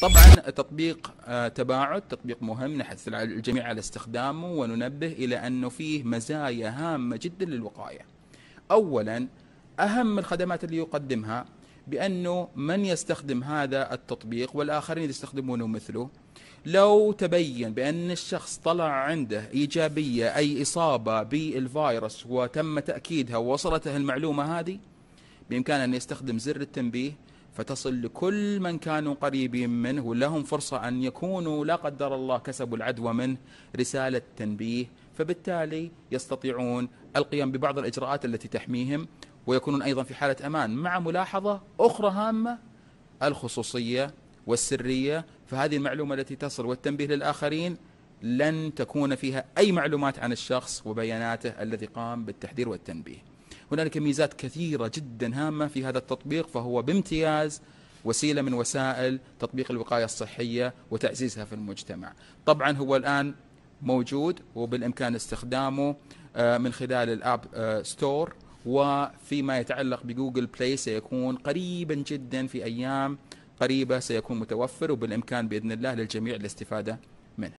طبعا تطبيق آه، تباعد تطبيق مهم نحث الجميع على استخدامه وننبه الى انه فيه مزايا هامه جدا للوقايه. اولا اهم الخدمات اللي يقدمها بانه من يستخدم هذا التطبيق والاخرين يستخدمونه مثله لو تبين بان الشخص طلع عنده ايجابيه اي اصابه بالفيروس وتم تاكيدها ووصلته المعلومه هذه بامكانه ان يستخدم زر التنبيه فتصل لكل من كانوا قريبين منه ولهم فرصة أن يكونوا لا قدر الله كسبوا العدوى منه رسالة تنبيه فبالتالي يستطيعون القيام ببعض الإجراءات التي تحميهم ويكونون أيضا في حالة أمان مع ملاحظة أخرى هامة الخصوصية والسرية فهذه المعلومة التي تصل والتنبيه للآخرين لن تكون فيها أي معلومات عن الشخص وبياناته الذي قام بالتحذير والتنبيه هنالك ميزات كثيرة جدا هامة في هذا التطبيق فهو بامتياز وسيلة من وسائل تطبيق الوقاية الصحية وتعزيزها في المجتمع طبعا هو الآن موجود وبالإمكان استخدامه آه، من خلال الاب آه، ستور وفيما يتعلق بجوجل بلاي سيكون قريبا جدا في ايام قريبه سيكون متوفر وبالامكان باذن الله للجميع الاستفاده